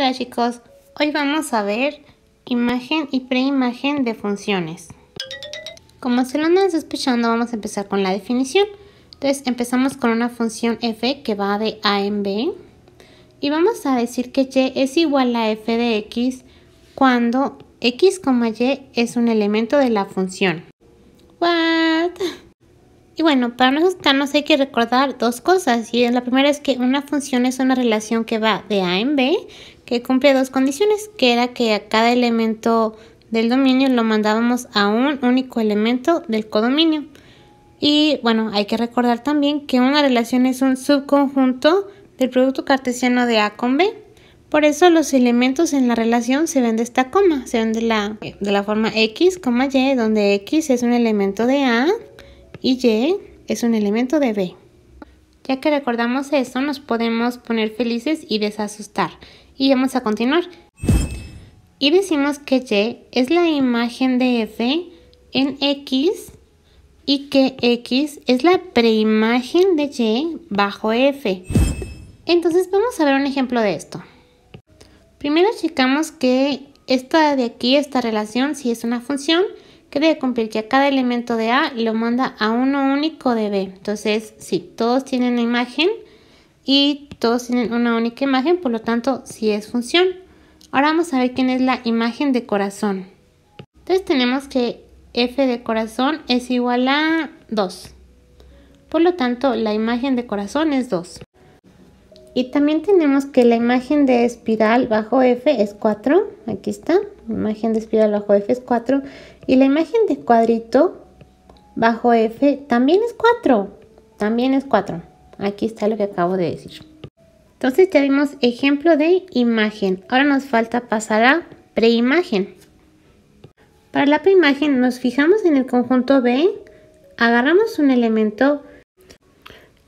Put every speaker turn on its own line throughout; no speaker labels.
Hola chicos, hoy vamos a ver imagen y preimagen de funciones. Como se lo andan sospechando, vamos a empezar con la definición. Entonces empezamos con una función f que va de a en b y vamos a decir que y es igual a f de x cuando x, y es un elemento de la función. ¿What? Y bueno, para no asustarnos hay que recordar dos cosas. Y la primera es que una función es una relación que va de A en B, que cumple dos condiciones, que era que a cada elemento del dominio lo mandábamos a un único elemento del codominio. Y bueno, hay que recordar también que una relación es un subconjunto del producto cartesiano de A con B. Por eso los elementos en la relación se ven de esta coma, se ven de la, de la forma x, y, donde x es un elemento de A y Y es un elemento de B. Ya que recordamos eso, nos podemos poner felices y desasustar. Y vamos a continuar. Y decimos que Y es la imagen de F en X y que X es la preimagen de Y bajo F. Entonces vamos a ver un ejemplo de esto. Primero checamos que esta de aquí, esta relación, si es una función, Quiere cumplir que a cada elemento de A lo manda a uno único de B. Entonces, si sí, todos tienen la imagen y todos tienen una única imagen, por lo tanto, sí es función. Ahora vamos a ver quién es la imagen de corazón. Entonces tenemos que f de corazón es igual a 2. Por lo tanto, la imagen de corazón es 2. Y también tenemos que la imagen de espiral bajo f es 4. Aquí está imagen de espiral bajo F es 4 y la imagen de cuadrito bajo F también es 4, también es 4. Aquí está lo que acabo de decir. Entonces ya vimos ejemplo de imagen. Ahora nos falta pasar a preimagen. Para la preimagen nos fijamos en el conjunto B, agarramos un elemento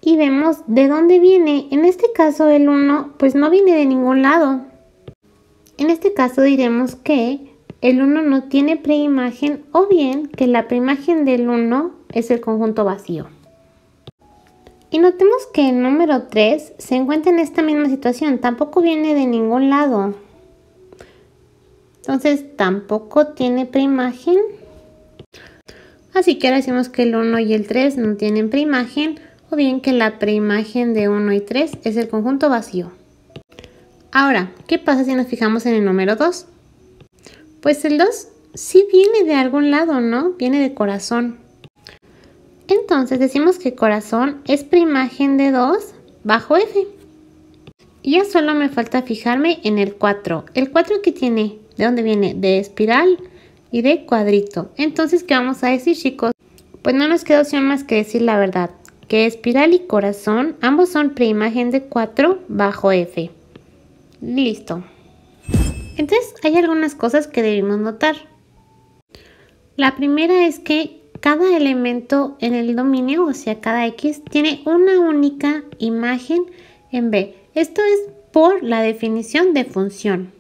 y vemos de dónde viene. En este caso el 1 pues no viene de ningún lado, en este caso diremos que el 1 no tiene preimagen o bien que la preimagen del 1 es el conjunto vacío. Y notemos que el número 3 se encuentra en esta misma situación, tampoco viene de ningún lado. Entonces tampoco tiene preimagen. Así que ahora decimos que el 1 y el 3 no tienen preimagen o bien que la preimagen de 1 y 3 es el conjunto vacío. Ahora, ¿qué pasa si nos fijamos en el número 2? Pues el 2 sí viene de algún lado, ¿no? Viene de corazón. Entonces decimos que corazón es preimagen de 2 bajo F. Y ya solo me falta fijarme en el 4. ¿El 4 que tiene? ¿De dónde viene? De espiral y de cuadrito. Entonces, ¿qué vamos a decir, chicos? Pues no nos queda opción más que decir la verdad, que espiral y corazón ambos son preimagen de 4 bajo F. Listo. Entonces hay algunas cosas que debemos notar. La primera es que cada elemento en el dominio, o sea, cada X, tiene una única imagen en B. Esto es por la definición de función.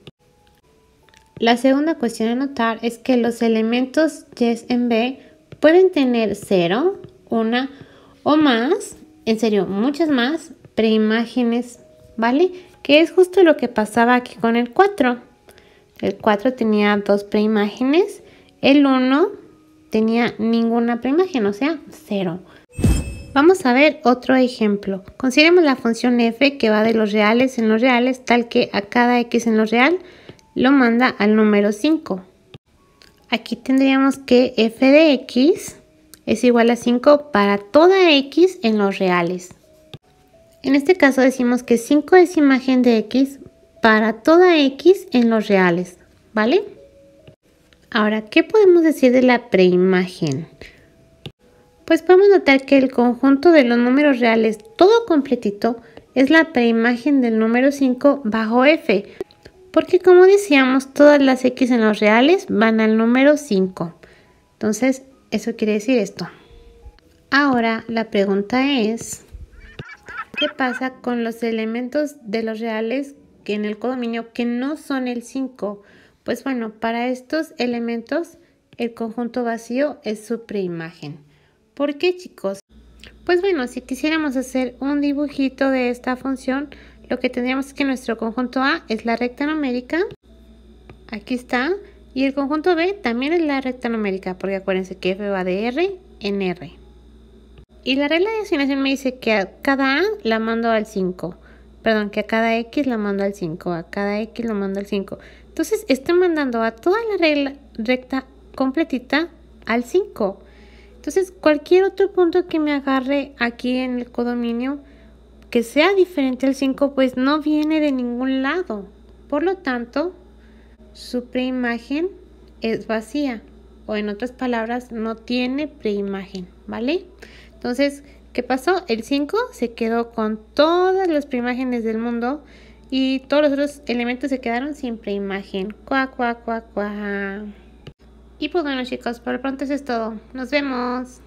La segunda cuestión a notar es que los elementos Y en B pueden tener 0, 1 o más, en serio, muchas más, preimágenes, ¿vale? Y es justo lo que pasaba aquí con el 4. El 4 tenía dos preimágenes, el 1 tenía ninguna preimagen, o sea, 0. Vamos a ver otro ejemplo. Consideremos la función f que va de los reales en los reales, tal que a cada x en los real lo manda al número 5. Aquí tendríamos que f de x es igual a 5 para toda x en los reales. En este caso decimos que 5 es imagen de X para toda X en los reales, ¿vale? Ahora, ¿qué podemos decir de la preimagen? Pues podemos notar que el conjunto de los números reales, todo completito, es la preimagen del número 5 bajo F, porque como decíamos, todas las X en los reales van al número 5. Entonces, eso quiere decir esto. Ahora, la pregunta es, ¿Qué pasa con los elementos de los reales que en el codominio que no son el 5? Pues bueno, para estos elementos el conjunto vacío es su preimagen. ¿Por qué chicos? Pues bueno, si quisiéramos hacer un dibujito de esta función, lo que tendríamos es que nuestro conjunto A es la recta numérica. Aquí está. Y el conjunto B también es la recta numérica, porque acuérdense que F va de R en R. Y la regla de asignación me dice que a cada A la mando al 5. Perdón, que a cada X la mando al 5. A cada X lo mando al 5. Entonces estoy mandando a toda la regla recta completita al 5. Entonces cualquier otro punto que me agarre aquí en el codominio que sea diferente al 5 pues no viene de ningún lado. Por lo tanto, su preimagen es vacía o en otras palabras no tiene preimagen, ¿vale? Entonces, ¿qué pasó? El 5 se quedó con todas las preimágenes del mundo y todos los otros elementos se quedaron sin preimagen. Cuá, cuá, cuá, cuá. Y pues bueno chicos, por lo pronto eso es todo. Nos vemos.